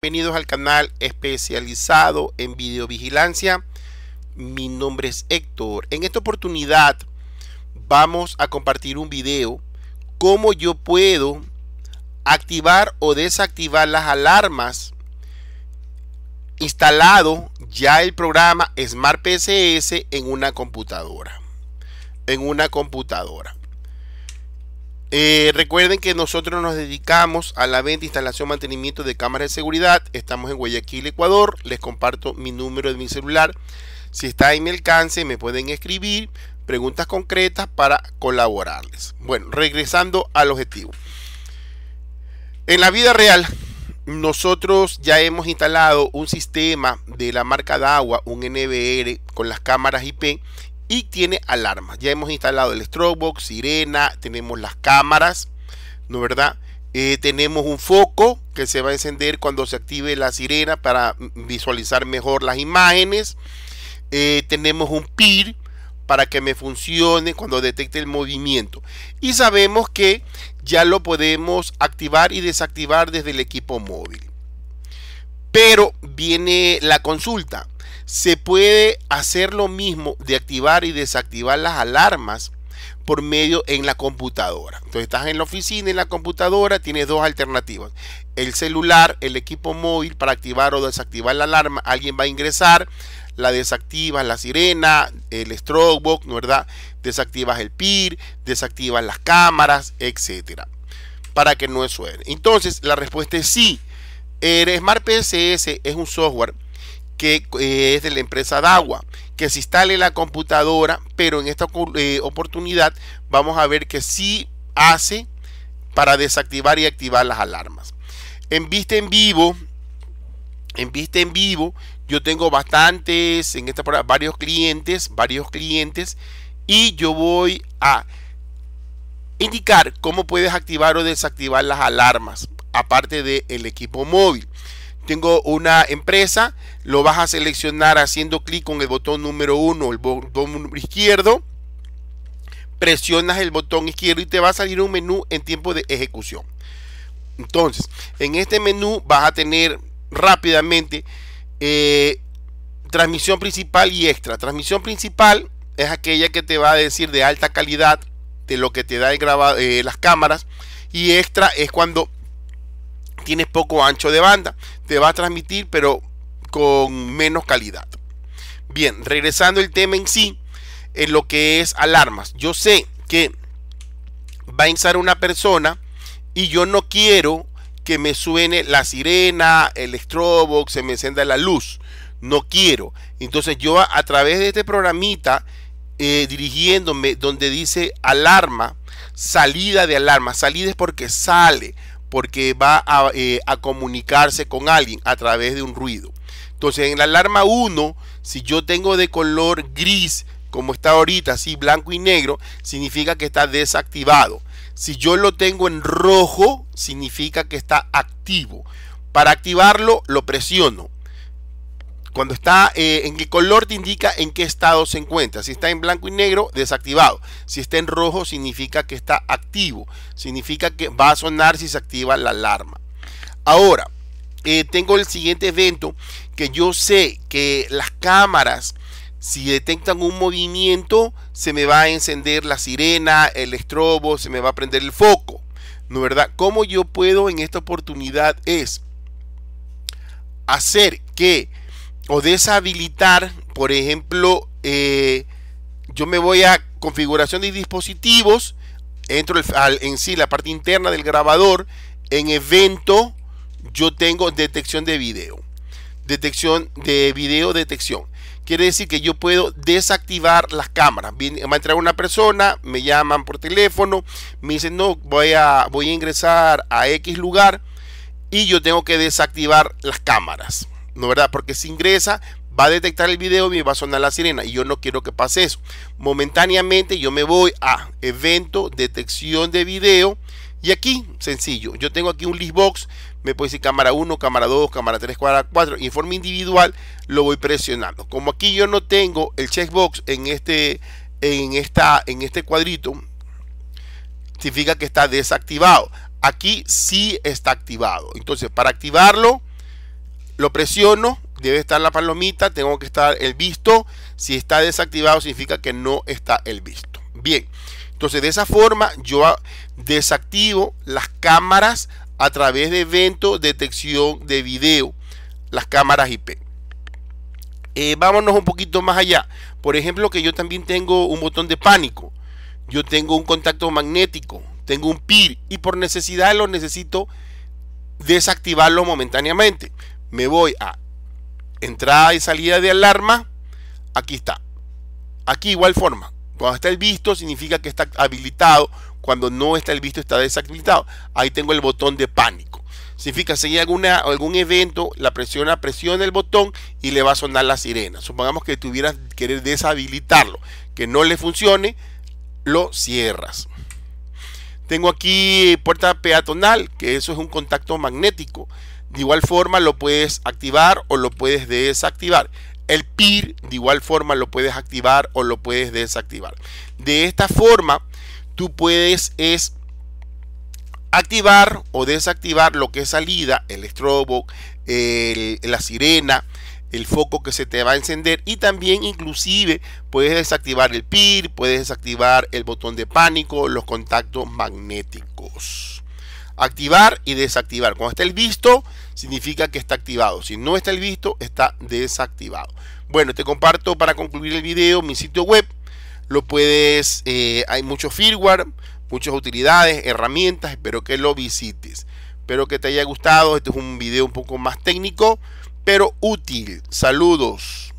Bienvenidos al canal especializado en videovigilancia. Mi nombre es Héctor. En esta oportunidad vamos a compartir un video cómo yo puedo activar o desactivar las alarmas instalado ya el programa Smart PCS en una computadora. En una computadora. Eh, recuerden que nosotros nos dedicamos a la venta, instalación, mantenimiento de cámaras de seguridad. Estamos en Guayaquil, Ecuador. Les comparto mi número de mi celular. Si está ahí mi alcance, me pueden escribir preguntas concretas para colaborarles. Bueno, regresando al objetivo. En la vida real, nosotros ya hemos instalado un sistema de la marca agua un NBR con las cámaras IP y tiene alarmas. Ya hemos instalado el strobo sirena, tenemos las cámaras, ¿no verdad? Eh, tenemos un foco que se va a encender cuando se active la sirena para visualizar mejor las imágenes. Eh, tenemos un PIR para que me funcione cuando detecte el movimiento. Y sabemos que ya lo podemos activar y desactivar desde el equipo móvil. Pero viene la consulta se puede hacer lo mismo de activar y desactivar las alarmas por medio en la computadora. Entonces estás en la oficina, en la computadora, tienes dos alternativas. El celular, el equipo móvil para activar o desactivar la alarma. Alguien va a ingresar, la desactivas la sirena, el strokebox, ¿no ¿verdad? Desactivas el PIR, desactivas las cámaras, etc. para que no suene. Entonces, la respuesta es sí. El Smart PSS es un software que eh, es de la empresa dagua, que se instale la computadora, pero en esta eh, oportunidad vamos a ver que sí hace para desactivar y activar las alarmas. En vista en vivo, en vista en vivo, yo tengo bastantes, en esta varios clientes, varios clientes, y yo voy a indicar cómo puedes activar o desactivar las alarmas, aparte del equipo móvil tengo una empresa, lo vas a seleccionar haciendo clic con el botón número 1, el botón izquierdo. Presionas el botón izquierdo y te va a salir un menú en tiempo de ejecución. Entonces, en este menú vas a tener rápidamente eh, transmisión principal y extra. Transmisión principal es aquella que te va a decir de alta calidad de lo que te da el eh, las cámaras. Y extra es cuando tienes poco ancho de banda te va a transmitir, pero con menos calidad. Bien, regresando al tema en sí, en lo que es alarmas. Yo sé que va a entrar una persona y yo no quiero que me suene la sirena, el estrobo, se me encienda la luz. No quiero. Entonces yo a, través de este programita, eh, dirigiéndome donde dice alarma, salida de alarma. Salida es porque sale, porque va eh, a, comunicarse con alguien a través de un ruido. Entonces en la alarma 1, si yo tengo de color gris, como está ahorita, así blanco y negro, significa que está desactivado. Si yo lo tengo en rojo, significa que está activo. Para activarlo, lo presiono. Cuando está eh, en el color te indica en qué estado se encuentra. Si está en blanco y negro, desactivado. Si está en rojo, significa que está activo. Significa que va a sonar si se activa la alarma. Ahora, eh, tengo el siguiente evento que yo sé que las cámaras si detectan un movimiento, se me va a encender la sirena, el estrobo, se me va a prender el foco. ¿No verdad? ¿Cómo yo puedo en esta oportunidad es hacer que o deshabilitar, por ejemplo, eh, yo me voy a configuración de dispositivos, entro en sí la parte interna del grabador, en evento yo tengo detección de video, detección de video, detección. Quiere decir que yo puedo desactivar las cámaras. va a entrar una persona, me llaman por teléfono, me dicen, no, voy a, voy a ingresar a X lugar y yo tengo que desactivar las cámaras. ¿no verdad? Porque si ingresa, va a detectar el video y me va a sonar la sirena y yo no quiero que pase eso. Momentáneamente yo me voy a evento, detección de video y aquí, sencillo, yo tengo aquí un listbox, me puede decir cámara 1, cámara 2, cámara 3, cámara 4 y en forma individual lo voy presionando. Como aquí yo no tengo el checkbox en este, en esta, en este cuadrito, significa que está desactivado. Aquí sí está activado. Entonces, para activarlo, lo presiono, debe estar la palomita, tengo que estar el visto. Si está desactivado significa que no está el visto. Bien, entonces de esa forma yo desactivo las cámaras a través de evento detección de video, las cámaras IP. Eh, vámonos un poquito más allá. Por ejemplo, que yo también tengo un botón de pánico. Yo tengo un contacto magnético. Tengo un PIR. Y por necesidad lo necesito desactivarlo momentáneamente me voy a entrada y salida de alarma, aquí está. Aquí igual forma. Cuando está el visto significa que está habilitado. Cuando no está el visto está deshabilitado. Ahí tengo el botón de pánico. Significa si hay alguna, algún evento, la presiona, presiona el botón y le va a sonar la sirena. Supongamos que tuvieras que querer deshabilitarlo, que no le funcione, lo cierras. Tengo aquí puerta peatonal, que eso es un contacto magnético. De igual forma lo puedes activar o lo puedes desactivar. El PIR de igual forma lo puedes activar o lo puedes desactivar. De esta forma tú puedes es activar o desactivar lo que es salida, el strobo, la sirena, el foco que se te va a encender y también inclusive puedes desactivar el PIR, puedes desactivar el botón de pánico, los contactos magnéticos. Activar y desactivar. Cuando está el visto, significa que está activado. Si no está el visto, está desactivado. Bueno, te comparto para concluir el video mi sitio web. Lo puedes, eh, hay mucho firmware, muchas utilidades, herramientas. Espero que lo visites. Espero que te haya gustado. Este es un video un poco más técnico pero útil. Saludos.